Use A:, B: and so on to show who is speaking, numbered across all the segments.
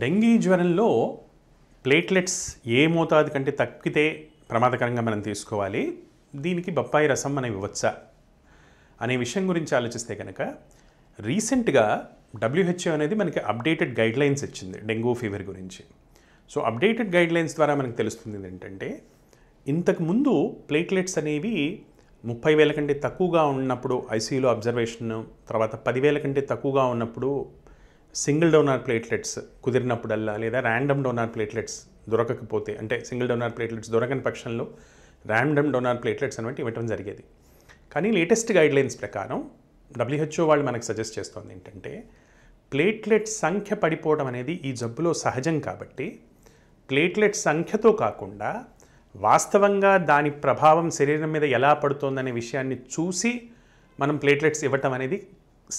A: dengue జ్వరంలో platelets ఏ మోతాదు కంటే తక్కితే ప్రమాదకరంగా మనం తీసుకోవాలి దీనికి బొప్పాయి రసం మనం ఇవ్వచ్చా అనే విషయం గురించి ఆలోచిస్తే కనుక రీసెంట్గా డబ్ల్యూహెచ్ఓ అనేది మనకి అప్డేటెడ్ గైడ్లైన్స్ ఇచ్చింది డెంగ్యూ ఫీవర్ గురించి సో అప్డేటెడ్ గైడ్లైన్స్ ద్వారా మనకు తెలుస్తుంది ఏంటంటే ఇంతకుముందు ప్లేట్లెట్స్ అనేవి ముప్పై వేల కంటే తక్కువగా ఉన్నప్పుడు ఐసీయూలో అబ్జర్వేషన్ తర్వాత పదివేల కంటే తక్కువగా ఉన్నప్పుడు సింగిల్ డోనార్ ప్లేట్లెట్స్ కుదిరినప్పుడల్లా లేదా ర్యాండమ్ డోనార్ ప్లేట్లెట్స్ దొరకకపోతే అంటే సింగిల్ డోనార్ ప్లేట్లెట్స్ దొరకని పక్షంలో ర్యాండమ్ డోనార్ ప్లేట్లెట్స్ అనేవి ఇవ్వటం జరిగేది కానీ లేటెస్ట్ గైడ్లైన్స్ ప్రకారం డబ్ల్యూహెచ్ఓ వాళ్ళు మనకు సజెస్ట్ చేస్తుంది ఏంటంటే ప్లేట్లెట్ సంఖ్య పడిపోవడం అనేది ఈ జబ్బులో సహజం కాబట్టి ప్లేట్లెట్ సంఖ్యతో కాకుండా వాస్తవంగా దాని ప్రభావం శరీరం మీద ఎలా పడుతోందనే విషయాన్ని చూసి మనం ప్లేట్లెట్స్ ఇవ్వటం అనేది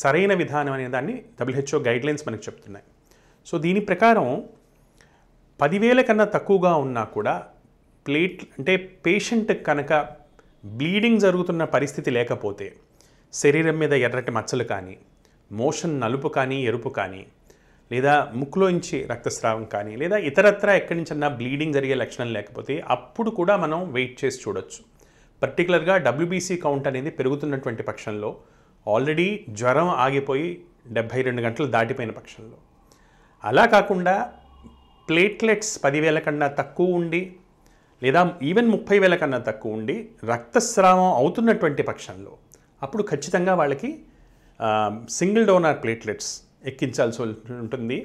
A: సరైన విధానం అనే దాన్ని డబ్ల్యూహెచ్ఓ గైడ్లైన్స్ మనకు చెప్తున్నాయి సో దీని ప్రకారం పదివేల కన్నా తక్కువగా ఉన్నా కూడా ప్లేట్ అంటే పేషెంట్ కనుక బ్లీడింగ్ జరుగుతున్న పరిస్థితి లేకపోతే శరీరం మీద ఎర్రటి మచ్చలు కానీ మోషన్ నలుపు కానీ ఎరుపు కానీ లేదా ముక్కులోంచి రక్తస్రావం కానీ లేదా ఇతరత్ర ఎక్కడి అన్నా బ్లీడింగ్ జరిగే లక్షణం లేకపోతే అప్పుడు కూడా మనం వెయిట్ చేసి చూడొచ్చు పర్టికులర్గా డబ్ల్యూబీసీ కౌంట్ అనేది పెరుగుతున్నటువంటి పక్షంలో ఆల్రెడీ జ్వరం ఆగిపోయి డెబ్భై రెండు గంటలు దాటిపోయిన పక్షంలో అలా కాకుండా ప్లేట్లెట్స్ పదివేల కన్నా తక్కువ ఉండి లేదా ఈవెన్ ముప్పై వేల కన్నా తక్కువ ఉండి రక్తస్రావం అవుతున్నటువంటి పక్షంలో అప్పుడు ఖచ్చితంగా వాళ్ళకి సింగిల్ డోనార్ ప్లేట్లెట్స్ ఎక్కించాల్సి ఉంటుంది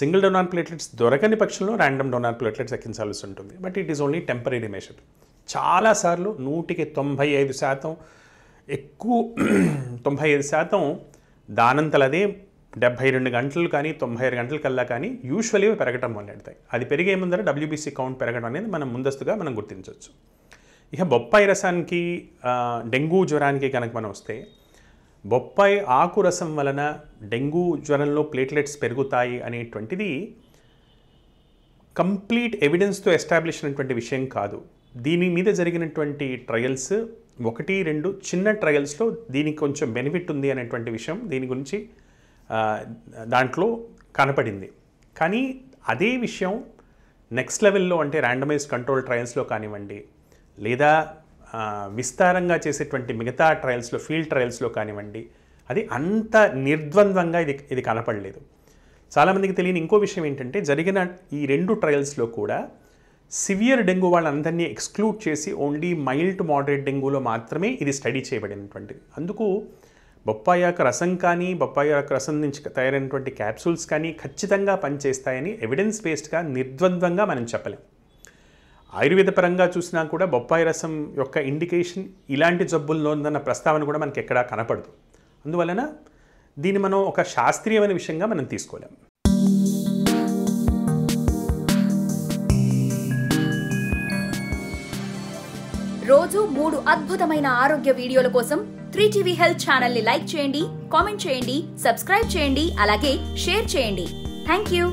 A: సింగిల్ డోనార్ ప్లేట్లెట్స్ దొరకని పక్షంలో ర్యాండమ్ డోనార్ ప్లేట్లెట్స్ ఎక్కించాల్సి ఉంటుంది but it is only temporary measure చాలాసార్లు నూటికి తొంభై ఐదు శాతం ఎక్కువ తొంభై ఐదు శాతం దానంతలదే డెబ్బై రెండు గంటలు కానీ తొంభై ఐదు గంటల కల్లా కానీ యూజువలీ పెరగటం మొదలెడతాయి అది పెరిగే ముందర డబ్ల్యూబీసీ కౌంట్ పెరగడం అనేది మనం ముందస్తుగా మనం గుర్తించవచ్చు ఇక బొప్పాయి రసానికి డెంగ్యూ జ్వరానికి కనుక మనం వస్తే బొప్పాయి ఆకు రసం వలన డెంగ్యూ జ్వరంలో ప్లేట్లెట్స్ పెరుగుతాయి అనేటువంటిది కంప్లీట్ ఎవిడెన్స్తో ఎస్టాబ్లిష్ అయినటువంటి విషయం కాదు దీని మీద జరిగినటువంటి ట్రయల్స్ ఒకటి రెండు చిన్న ట్రయల్స్లో దీనికి కొంచెం బెనిఫిట్ ఉంది అనేటువంటి విషయం దీని గురించి దాంట్లో కనపడింది కానీ అదే విషయం నెక్స్ట్ లెవెల్లో అంటే ర్యాండమైజ్ కంట్రోల్ ట్రయల్స్లో కానివ్వండి లేదా విస్తారంగా చేసేటువంటి మిగతా ట్రయల్స్లో ఫీల్డ్ ట్రయల్స్లో కానివ్వండి అది అంత నిర్ద్వంద్వంగా ఇది ఇది కనపడలేదు చాలామందికి తెలియని ఇంకో విషయం ఏంటంటే జరిగిన ఈ రెండు ట్రయల్స్లో కూడా సివియర్ డెంగ్యూ వాళ్ళందరినీ ఎక్స్క్లూడ్ చేసి ఓన్లీ మైల్డ్ మోడరేట్ డెంగ్యూలో మాత్రమే ఇది స్టడీ చేయబడినటువంటిది అందుకు బొప్పాయి యొక్క రసం కానీ బొప్పాయి యొక్క రసం నుంచి తయారైనటువంటి క్యాప్సూల్స్ కానీ ఖచ్చితంగా పనిచేస్తాయని ఎవిడెన్స్ బేస్డ్గా నిర్ద్వంద్వంగా మనం చెప్పలేం ఆయుర్వేద పరంగా చూసినా కూడా బొప్పాయి రసం యొక్క ఇండికేషన్ ఇలాంటి జబ్బుల్లో ఉందన్న ప్రస్తావన కూడా మనకి ఎక్కడా కనపడదు అందువలన దీన్ని మనం ఒక శాస్త్రీయమైన విషయంగా మనం తీసుకోలేం రోజు మూడు అద్భుతమైన ఆరోగ్య వీడియోల కోసం త్రీ టీవీ హెల్త్ ఛానల్ ని లైక్ చేయండి కామెంట్ చేయండి సబ్స్క్రైబ్ చేయండి అలాగే షేర్ చేయండి థ్యాంక్ యూ